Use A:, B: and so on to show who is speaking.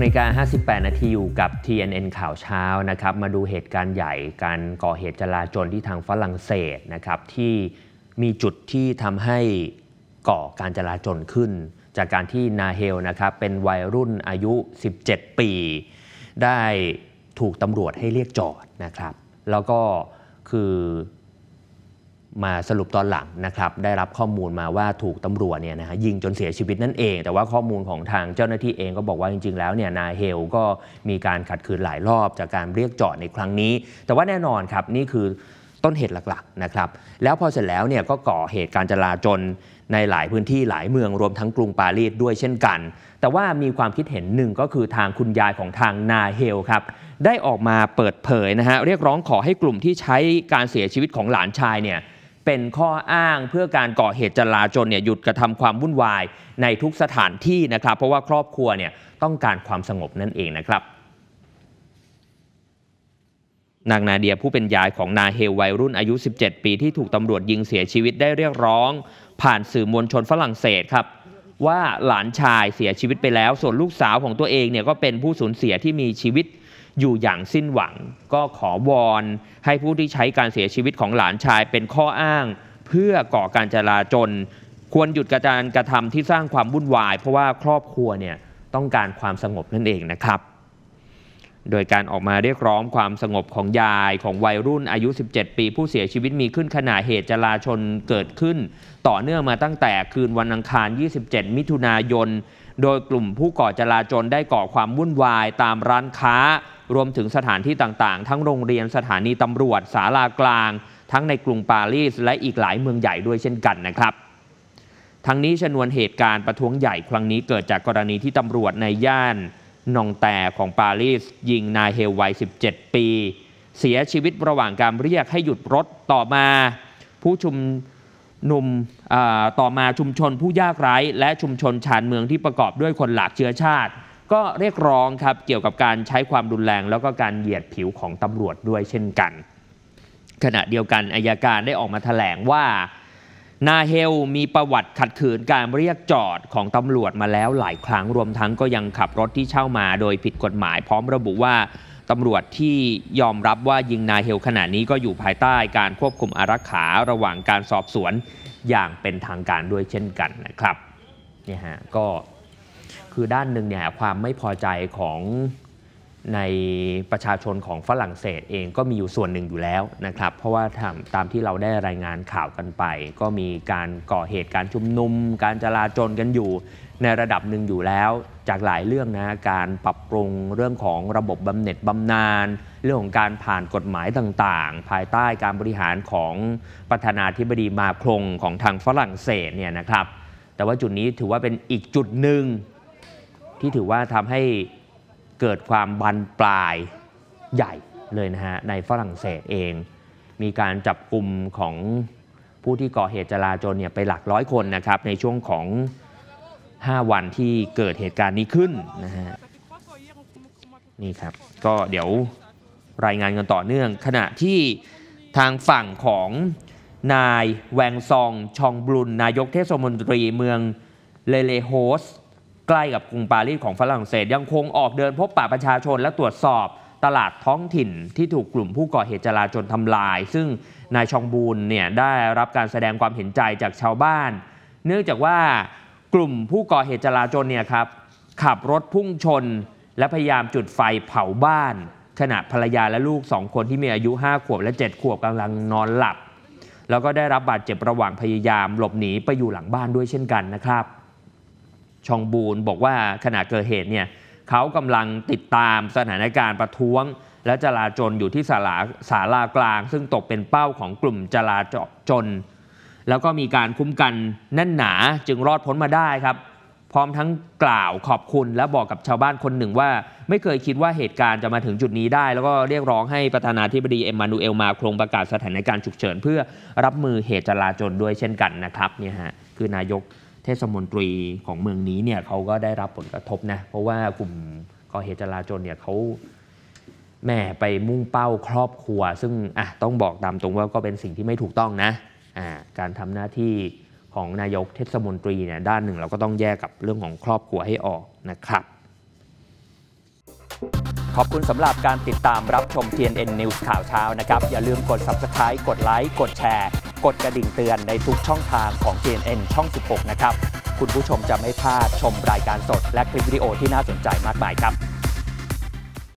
A: นาฬิกา58 นาทีอยู่กับ TNN ข่าวเช้านะครับ มาดูเหตุการณ์ใหญ่การก่อเหตุจลาจลที่ทางฝรั่งเศสนะครับ ที่มีจุดที่ทำให้ก่อการจลาจลขึ้น จากการที่นาเฮลนะครับ เป็นวัยรุ่นอายุ 17 ปี ได้ถูกตำรวจให้เรียกจอดนะครับ แล้วก็คือมาสรุปตอนหลังนะครับ ได้รับข้อมูลมาว่าถูกตำรวจเนี่ยนะฮะยิงจนเสียชีวิตนั่นเอง แต่ว่าข้อมูลของทางเจ้าหน้าที่เองก็บอกว่าจริง ๆ แล้วเนี่ยนายเฮลก็มีการขัดขืนหลายรอบจากการเรียกจอดในครั้งนี้ แต่ว่าแน่นอนครับ นี่คือต้นเหตุหลักๆนะครับ แล้วพอเสร็จแล้วเนี่ยก็ก่อเหตุการจลาจลในหลายพื้นที่หลายเมืองรวมทั้งกรุงปารีสด้วยเช่นกัน แต่ว่ามีความคิดเห็นหนึ่งก็คือทางคุณยายของทางนาเฮลครับได้ออกมาเปิดเผยนะฮะเรียกร้องขอให้กลุ่มที่ใช้การเสียชีวิตของหลานชายเนี่ยเป็นข้ออ้างเพื่อการก่อเหตุจลาจลเนี่ยหยุดกระทำความวุ่นวายในทุกสถานที่นะครับ เพราะว่าครอบครัวเนี่ยต้องการความสงบนั่นเองนะครับ นางนาเดียผู้เป็นยายของนาเฮลวัยรุ่นอายุ 17 ปีที่ถูกตำรวจยิงเสียชีวิตได้เรียกร้อง ผ่านสื่อมวลชนฝรั่งเศสครับ ว่าหลานชายเสียชีวิตไปแล้ว ส่วนลูกสาวของตัวเองเนี่ยก็เป็นผู้สูญเสียที่มีชีวิตอยู่อย่างสิ้นหวังก็ขอวอนให้ผู้ที่ใช้การเสียชีวิตของหลานชายเป็นข้ออ้าง เพื่อก่อการจลาจลควรหยุดกระจารกระทำที่สร้างความวุ่นวายเพราะว่าครอบครัวเนี่ยต้องการความสงบนั่นเองนะครับโดยการออกมาเรียกร้องความสงบของยาย ของวัยรุ่นอายุ 17 ปีผู้เสียชีวิตมีขึ้นขณะเหตุจลาชนเกิดขึ้น ต่อเนื่องมาตั้งแต่คืนวันอังคาร 27 มิถุนายน โดยกลุ่มผู้ก่อจลาจลได้ก่อความวุ่นวายตามร้านค้า รวมถึงสถานที่ต่างๆ ทั้งโรงเรียนสถานีตำรวจศาลากลาง ทั้งในกรุงปารีสและอีกหลายเมืองใหญ่ด้วยเช่นกันนะครับ ทั้งนี้ชนวนเหตุการณ์ประท้วงใหญ่ครั้งนี้ เกิดจากกรณีที่ตำรวจในย่านนองแต่ของปารีสยิงนายเฮลวัย17ปี เสียชีวิตระหว่างการเรียกให้หยุดรถต่อมา ผู้ชุมนุมต่อมาชุมชนผู้ยากไร้ และชุมชนชานเมืองที่ประกอบด้วยคนหลากเชื้อชาติ ก็เรียกร้องครับเกี่ยวกับการใช้ความรุนแรงแล้วก็การเหยียดผิวของตำรวจด้วยเช่นกัน ขณะเดียวกันอายการได้ออกมาถแถลงว่านาเฮลมีประวัติขัดขืนการเรียกจอดของตำรวจมาแล้วหลายครั้ง รวมทั้งก็ยังขับรถที่เช่ามาโดยผิดกฎหมายพร้อมระบุว่า ตำรวจที่ยอมรับว่ายิงนาเฮลขณะนี้ก็อยู่ภายใต้การควบคุมอารักขาระหว่างการสอบสวนอย่างเป็นทางการด้วยเช่นกันนะครับเนี่ยฮะก็คือด้านหนึ่งเนี่ยความไม่พอใจของในประชาชนของฝรั่งเศสเองก็มีอยู่ส่วนหนึ่งอยู่แล้วนะครับ เพราะว่าตามที่เราได้รายงานข่าวกันไป ก็มีการก่อเหตุการชุมนุม การจลาจลกันอยู่ในระดับหนึ่งอยู่แล้ว จากหลายเรื่องนะการปรับปรุงเรื่องของระบบบำเหน็จบำนาญเรื่องของการผ่านกฎหมายต่างๆ ภายใต้การบริหารของประธานาธิบดีมาครงของทางฝรั่งเศสเนี่ยนะครับ แต่ว่าจุดนี้ถือว่าเป็นอีกจุดหนึ่งที่ถือว่าทำให้เกิดความบานปลายใหญ่เลยนะฮะ ในฝรั่งเศสเอง มีการจับกลุ่มของผู้ที่ก่อเหตุจลาจลเนี่ยไปหลักร้อยคนนะครับ ในช่วงของ 5 วันที่เกิดเหตุการณ์นี้ขึ้นนะฮะ นี่ครับ ก็เดี๋ยวรายงานกันต่อเนื่อง ขณะที่ทางฝั่งของนายแวงซอง ชองบุน นายกเทศมนตรีเมือง เลเลโฮสใกล้กับกรุงปารีสของฝรั่งเศสยังคงออกเดินพบปะประชาชนและตรวจสอบตลาดท้องถิ่นที่ถูกกลุ่มผู้ก่อเหตุจลาจลทำลาย ซึ่ง นายชองบูนเนี่ยได้รับการแสดงความเห็นใจจากชาวบ้าน เนื่องจากว่า กลุ่มผู้ก่อเหตุจลาจลเนี่ยครับขับรถพุ่งชนและพยายามจุดไฟเผาบ้านขณะภรรยาและลูกสองคนที่มีอายุ5ขวบและ 7ขวบกำลังนอนหลับแล้วก็ได้รับบาดเจ็บระหว่างพยายามหลบหนีไปอยู่หลังบ้านด้วยเช่นกันนะครับชองบูนบอกว่าขณะเกิดเหตุเนี่ยเขากำลังติดตามสถานการณ์ประท้วง และจลาจลอยู่ที่ศาลาศาลากลาง ซึ่งตกเป็นเป้าของกลุ่มจลาจลแล้วก็มีการคุ้มกันแน่นหนาจึงรอดพ้นมาได้ครับ พร้อมทั้งกล่าวขอบคุณและบอกกับชาวบ้านคนหนึ่งว่า ไม่เคยคิดว่าเหตุการณ์จะมาถึงจุดนี้ได้ แล้วก็เรียกร้องให้ประธานาธิบดีเอ็มมานูเอลมาครงประกาศสถานการณ์ฉุกเฉินเพื่อรับมือเหตุจลาจลด้วยเช่นกันนะครับเนี่ยฮะคือนายกเทศมนตรีของเมืองนี้เนี่ยเขาก็ได้รับผลกระทบนะเพราะว่ากลุ่มก่อเหตุจลาจลเนี่ยเขาแหมไปมุ่งเป้าครอบครัว ซึ่งอ่ะต้องบอกตามตรงว่าก็เป็นสิ่งที่ไม่ถูกต้องนะอ่าการทำหน้าที่ของนายกเทศมนตรีเนี่ยด้านหนึ่งเราก็ต้องแยกกับเรื่องของครอบครัวให้ออกนะครับขอบคุณสำหรับการติดตามรับชม TNN News ข่าวเช้านะครับ อย่าลืมกด Subscribe กดไลค์กดแชร์กดกระดิ่งเตือนในทุกช่องทางของ GNN ช่อง 16 นะครับ คุณผู้ชมจะไม่พลาดชมรายการสด และคลิปวิดีโอที่น่าสนใจมากมายครับ